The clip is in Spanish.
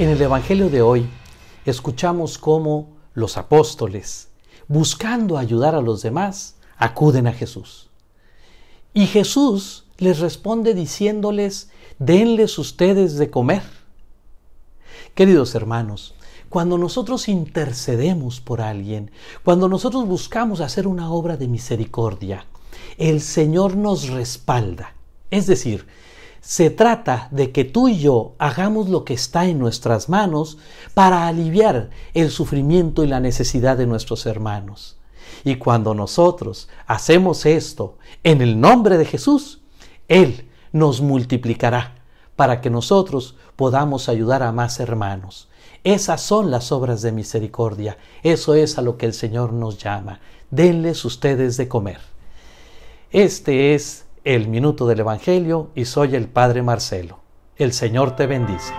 En el Evangelio de hoy escuchamos cómo los apóstoles, buscando ayudar a los demás, acuden a Jesús. Y Jesús les responde diciéndoles, denles ustedes de comer. Queridos hermanos, cuando nosotros intercedemos por alguien, cuando nosotros buscamos hacer una obra de misericordia, el Señor nos respalda. Es decir, se trata de que tú y yo hagamos lo que está en nuestras manos para aliviar el sufrimiento y la necesidad de nuestros hermanos. Y cuando nosotros hacemos esto en el nombre de Jesús, Él nos multiplicará para que nosotros podamos ayudar a más hermanos. Esas son las obras de misericordia. Eso es a lo que el Señor nos llama. Denles ustedes de comer. Este es el minuto del Evangelio y soy el Padre Marcelo. El Señor te bendice.